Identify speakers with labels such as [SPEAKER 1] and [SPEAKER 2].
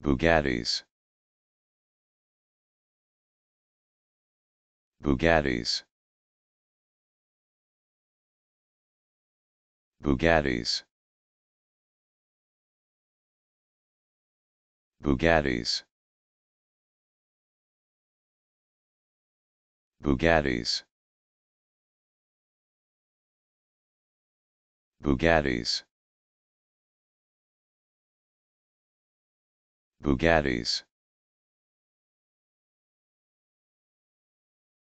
[SPEAKER 1] Bugattis Bugattis Bugattis Bugattis Bugattis Bugattis Bugattis